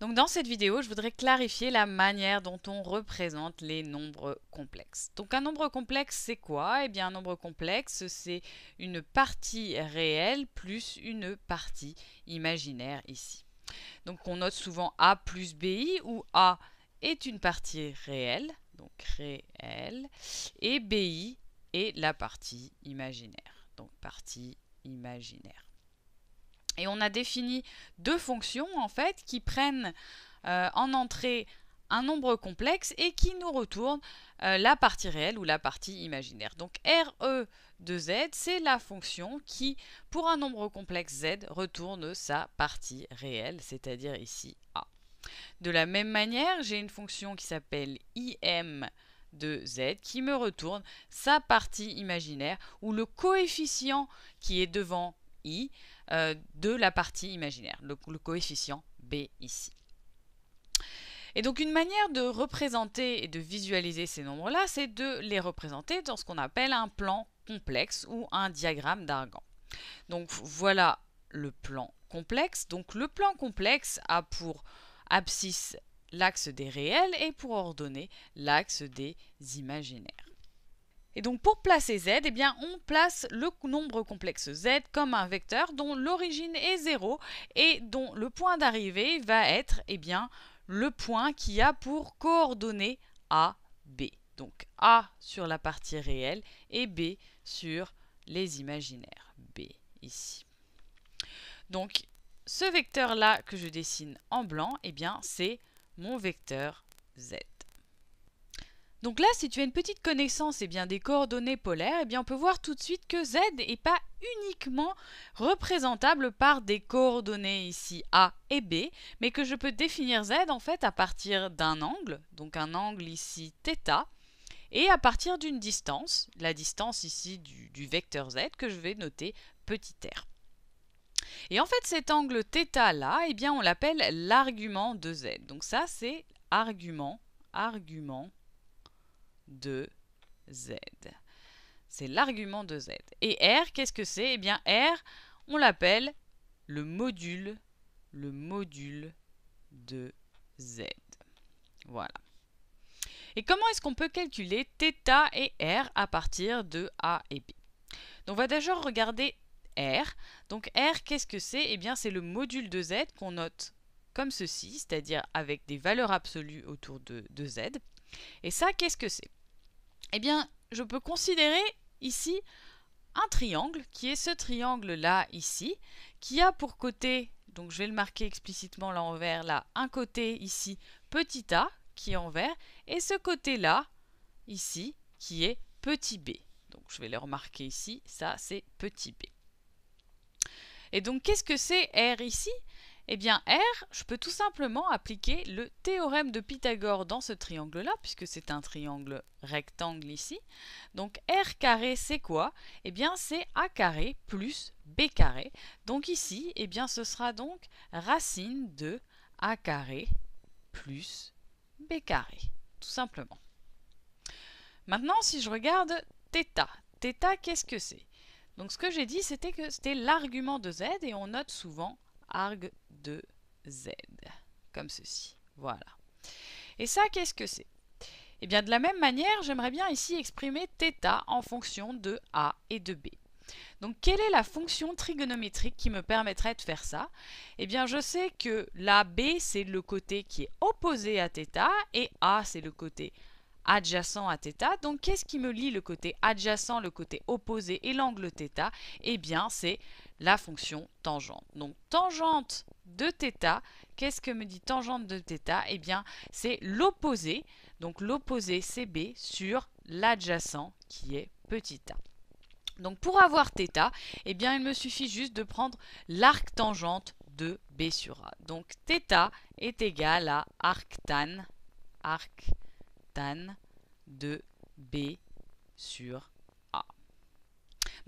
Donc dans cette vidéo, je voudrais clarifier la manière dont on représente les nombres complexes. Donc un nombre complexe, c'est quoi Eh bien un nombre complexe, c'est une partie réelle plus une partie imaginaire ici. Donc on note souvent A plus BI où A est une partie réelle, donc réelle, et BI est la partie imaginaire, donc partie imaginaire. Et on a défini deux fonctions en fait qui prennent euh, en entrée un nombre complexe et qui nous retournent euh, la partie réelle ou la partie imaginaire. Donc RE de Z, c'est la fonction qui, pour un nombre complexe Z, retourne sa partie réelle, c'est-à-dire ici A. De la même manière, j'ai une fonction qui s'appelle IM de z qui me retourne sa partie imaginaire ou le coefficient qui est devant i euh, de la partie imaginaire, le, coefficient B ici. Et donc une manière de représenter et de visualiser ces nombres-là, c'est de les représenter dans ce qu'on appelle un plan complexe ou un diagramme d'Argan. Donc voilà le plan complexe. Donc le plan complexe a pour abscisse l'axe des réels et pour ordonnée l'axe des imaginaires. Et donc pour placer z, eh bien, on place le nombre complexe z comme un vecteur dont l'origine est 0 et dont le point d'arrivée va être eh bien, le point qui a pour coordonnées A, B. Donc A sur la partie réelle et B sur les imaginaires. B ici. Donc ce vecteur-là que je dessine en blanc, eh bien c'est mon vecteur z. Donc là, si tu as une petite connaissance et eh bien, des coordonnées polaires, eh bien, on peut voir tout de suite que Z n'est pas uniquement représentable par des coordonnées ici A et B, mais que je peux définir Z en fait à partir d'un angle, donc un angle ici θ, et à partir d'une distance, la distance ici du, vecteur Z que je vais noter petit r. Et en fait, cet angle θ là, eh bien, on l'appelle l'argument de Z. Donc ça, c'est argument, argument de Z. C'est l'argument de Z. Et R, qu'est-ce que c'est Eh bien R, on l'appelle le module, le module de Z. Voilà. Et comment est-ce qu'on peut calculer θ et R à partir de A et B on va d'abord regarder R. Donc R, qu'est-ce que c'est Eh bien c'est le module de Z qu'on note comme ceci, c'est-à-dire avec des valeurs absolues autour de Z. Et ça, qu'est-ce que c'est eh bien, je peux considérer ici un triangle, qui est ce triangle-là ici, qui a pour côté, donc je vais le marquer explicitement là en vert, là, un côté ici, petit a, qui est en vert, et ce côté-là, ici, qui est petit b. Donc je vais le remarquer ici, ça c'est petit b. Et donc qu'est-ce que c'est R ici eh bien R, je peux tout simplement appliquer le théorème de Pythagore dans ce triangle-là, puisque c'est un triangle rectangle ici. Donc R carré, c'est quoi Eh bien c'est A carré plus B carré. Donc ici, eh bien ce sera donc racine de A carré plus B carré, tout simplement. Maintenant, si je regarde θ, θ qu'est-ce que c'est donc ce que j'ai dit, c'était que c'était l'argument de z et on note souvent arg de z, comme ceci. Voilà. Et ça, qu'est-ce que c'est Eh bien, de la même manière, j'aimerais bien ici exprimer θ en fonction de a et de b. Donc, quelle est la fonction trigonométrique qui me permettrait de faire ça Eh bien, je sais que la b, c'est le côté qui est opposé à θ, et a, c'est le côté adjacent à θ. Donc qu'est-ce qui me lie le côté adjacent, le côté opposé et l'angle θ Eh bien c'est la fonction tangente. Donc tangente de θ, qu'est-ce que me dit tangente de θ Eh bien, c'est l'opposé, donc l'opposé CB sur l'adjacent qui est petit a. Donc pour avoir θ, eh bien il me suffit juste de prendre l'arc tangente de B sur A. Donc θ est égal à arc tan de B sur a.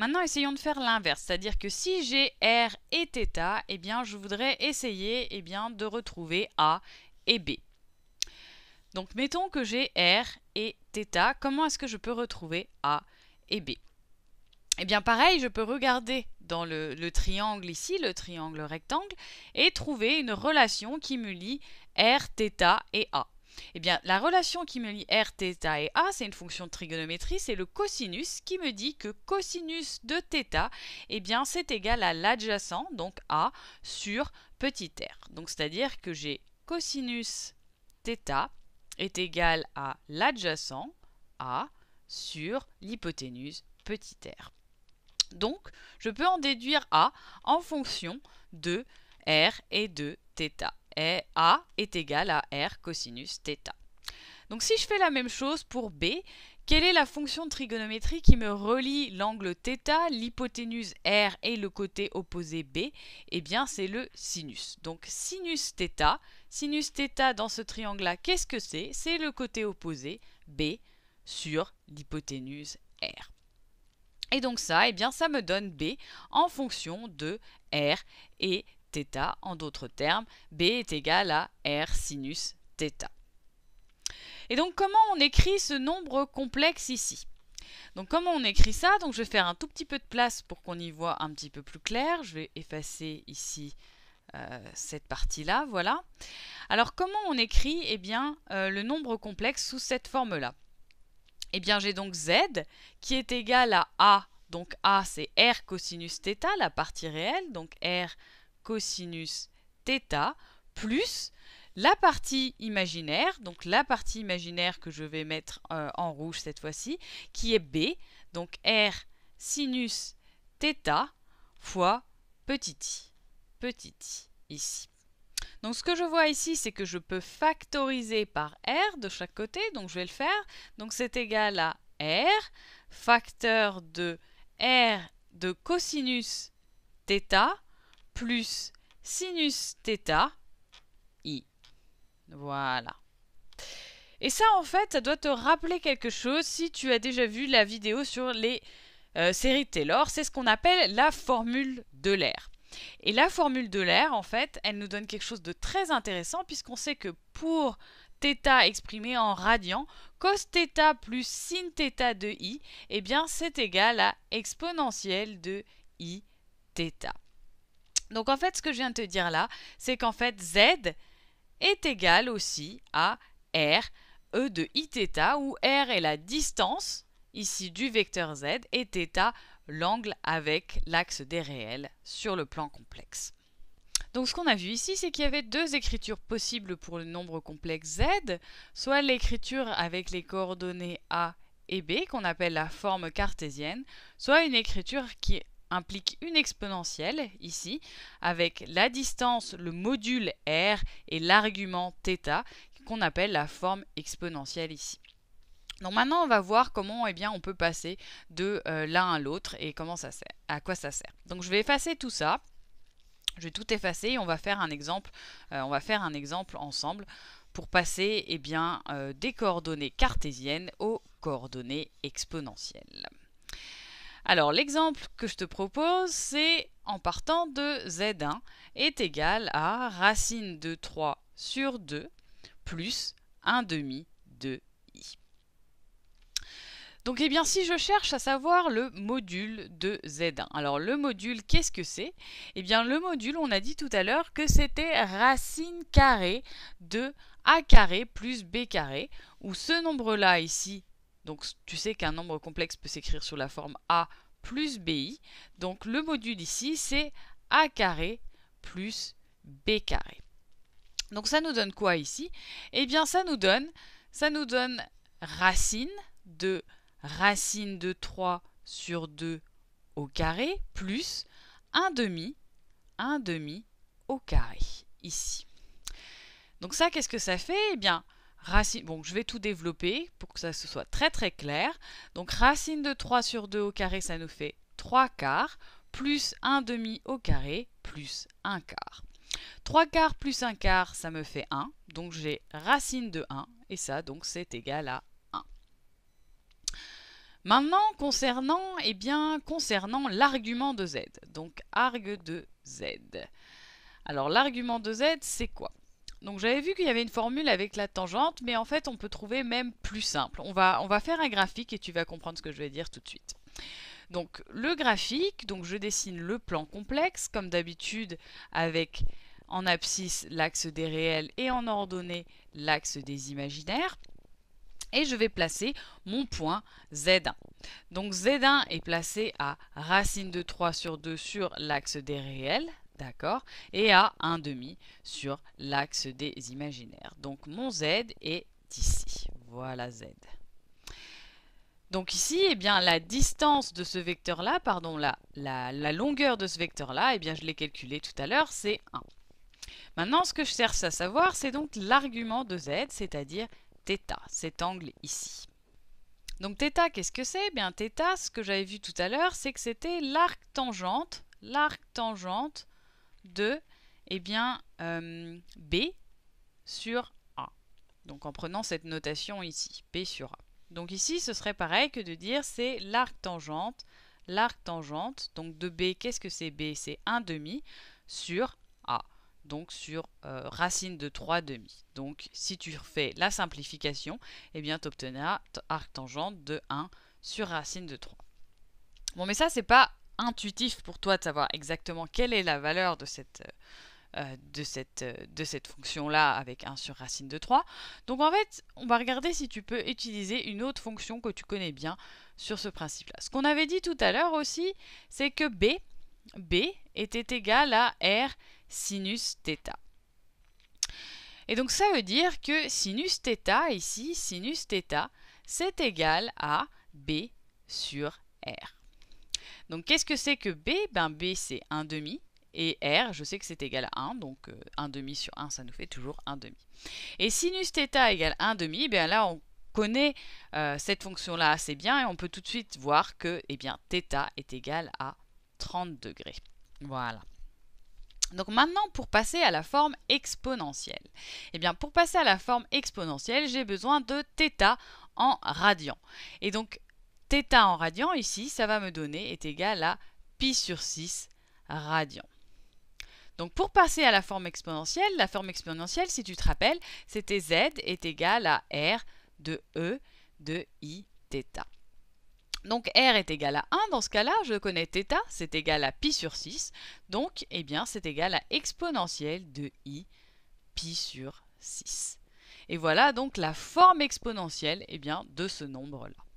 Maintenant, essayons de faire l'inverse, c'est-à-dire que si j'ai R et θ, eh bien, je voudrais essayer eh bien, de retrouver A et B. Donc, mettons que j'ai R et θ, comment est-ce que je peux retrouver A et B Eh bien, pareil, je peux regarder dans le, le, triangle ici, le triangle rectangle, et trouver une relation qui me lie R, θ et A. Eh bien, la relation qui me lie r, θ et a, c'est une fonction de trigonométrie, c'est le cosinus qui me dit que cosinus de θ, eh bien, c'est égal à l'adjacent, donc a, sur petit r. Donc, c'est-à-dire que j'ai cosinus θ est égal à l'adjacent a sur l'hypoténuse petit r. Donc, je peux en déduire a en fonction de r et de θ. Et a est égal à r cosinus θ. Donc si je fais la même chose pour b, quelle est la fonction de trigonométrie qui me relie l'angle θ, l'hypoténuse r et le côté opposé b Eh bien c'est le sinus. Donc sinus θ, sinus θ dans ce triangle-là, qu'est-ce que c'est C'est le côté opposé b sur l'hypoténuse r. Et donc ça, eh bien ça me donne b en fonction de r et en d'autres termes, B est égal à R sinus theta Et donc comment on écrit ce nombre complexe ici donc comment on écrit ça Donc je vais faire un tout petit peu de place pour qu'on y voit un petit peu plus clair. Je vais effacer ici euh, cette partie-là, voilà. Alors comment on écrit eh bien, euh, le nombre complexe sous cette forme-là Eh bien j'ai donc z qui est égal à a, donc a c'est r cosinus theta la partie réelle, donc r cosinus θ plus la partie imaginaire, donc la partie imaginaire que je vais mettre euh, en rouge cette fois-ci, qui est B, donc R sinus Theta fois petit i, petit i ici. Donc ce que je vois ici, c'est que je peux factoriser par R de chaque côté, donc je vais le faire. Donc c'est égal à R facteur de R de cosinus θ plus sinus i. Voilà. Et ça, en fait, ça doit te rappeler quelque chose si tu as déjà vu la vidéo sur les euh, séries de Taylor. C'est ce qu'on appelle la formule de l'air. Et la formule de l'air, en fait, elle nous donne quelque chose de très intéressant puisqu'on sait que pour θ exprimé en radian, cos θ plus sin de i, eh bien c'est égal à exponentielle de i θ. Donc en fait, ce que je viens de te dire là, c'est qu'en fait, Z est égal aussi à R, E de Iθ, où R est la distance, ici, du vecteur Z, et θ, l'angle avec l'axe des réels sur le plan complexe. Donc ce qu'on a vu ici, c'est qu'il y avait deux écritures possibles pour le nombre complexe Z, soit l'écriture avec les coordonnées A et B, qu'on appelle la forme cartésienne, soit une écriture qui implique une exponentielle, ici, avec la distance, le module r et l'argument θ, qu'on appelle la forme exponentielle ici. Donc maintenant, on va voir comment et eh bien, on peut passer de euh, l'un à l'autre et comment ça sert, à quoi ça sert. Donc je vais effacer tout ça. Je vais tout effacer et on va faire un exemple, euh, on va faire un exemple ensemble pour passer eh bien, euh, des coordonnées cartésiennes aux coordonnées exponentielles. Alors l'exemple que je te propose, c'est en partant de z1 est égal à racine de 3 sur 2 plus 1 demi de i. Donc eh bien si je cherche à savoir le module de Z1. Alors le module, qu'est-ce que c'est Eh bien le module, on a dit tout à l'heure que c'était racine carrée de A carré plus B carré, où ce nombre-là ici donc tu sais qu'un nombre complexe peut s'écrire sous la forme a plus bi. Donc le module ici, c'est a carré plus b carré. Donc ça nous donne quoi ici Eh bien ça nous donne, ça nous donne racine de racine de 3 sur 2 au carré plus 1 demi, 1 demi au carré ici. Donc ça, qu'est-ce que ça fait Eh bien, bon, je vais tout développer pour que ça se soit très très clair. Donc racine de 3 sur 2 au carré, ça nous fait 3 quarts, plus 1 demi au carré, plus 1 quart. 3 quarts plus 1 quart, ça me fait 1. Donc j'ai racine de 1, et ça, donc, c'est égal à 1. Maintenant, concernant, eh bien, concernant l'argument de z, donc arg de z. Alors l'argument de z, c'est quoi donc j'avais vu qu'il y avait une formule avec la tangente, mais en fait on peut trouver même plus simple. On va, on va faire un graphique et tu vas comprendre ce que je vais dire tout de suite. Donc le graphique, donc je dessine le plan complexe, comme d'habitude avec en abscisse l'axe des réels et en ordonnée l'axe des imaginaires. Et je vais placer mon point Z1. Donc Z1 est placé à racine de 3 sur 2 sur l'axe des réels d'accord Et à 1,5 sur l'axe des imaginaires. Donc mon Z est ici. Voilà Z. Donc ici, eh bien, la distance de ce vecteur-là, pardon, la, longueur de ce vecteur-là, eh bien, je l'ai calculé tout à l'heure, c'est 1. Maintenant, ce que je cherche à savoir, c'est donc l'argument de z, c'est-à-dire θ, cet angle ici. Donc θ, qu'est-ce que c'est eh Bien θ, ce que j'avais vu tout à l'heure, c'est que c'était l'arc tangente, l'arc tangente de eh bien, euh, B sur A. Donc en prenant cette notation ici, B sur A. Donc ici, ce serait pareil que de dire c'est l'arc tangente, l'arc tangente, donc de B, qu'est-ce que c'est B C'est 1 demi sur A, donc sur euh, racine de 3 demi. Donc si tu fais la simplification, eh bien tu obtenais arc tangente de 1 sur racine de 3. Bon, mais ça, c'est pas intuitif pour toi de savoir exactement quelle est la valeur de cette, euh, euh, de euh, de cette fonction-là avec 1 sur racine de 3. Donc en fait, on va regarder si tu peux utiliser une autre fonction que tu connais bien sur ce principe-là. Ce qu'on avait dit tout à l'heure aussi, c'est que b, b était égal à r sinus θ. Et donc ça veut dire que sinus θ, ici, sinus θ, c'est égal à b sur r. Donc qu'est-ce que c'est que B ben, B c'est 1 demi et R, je sais que c'est égal à 1, donc 1 euh, demi sur 1, ça nous fait toujours 1 demi. Et sinus θ égale 1 demi, bien là on connaît euh, cette fonction-là assez bien et on peut tout de suite voir que eh bien, θ est égal à 30 degrés. Voilà. Donc maintenant, pour passer à la forme exponentielle, Et eh bien, pour passer à la forme exponentielle, j'ai besoin de θ en radian. Et donc, θ en radian, ici, ça va me donner, est égal à pi sur 6 radian. Donc pour passer à la forme exponentielle, la forme exponentielle, si tu te rappelles, c'était z est égal à r de e de i θ. Donc r est égal à 1, dans ce cas-là, je connais θ, c'est égal à pi sur 6, donc eh bien c'est égal à exponentielle de i pi sur 6. Et voilà donc la forme exponentielle eh bien, de ce nombre-là.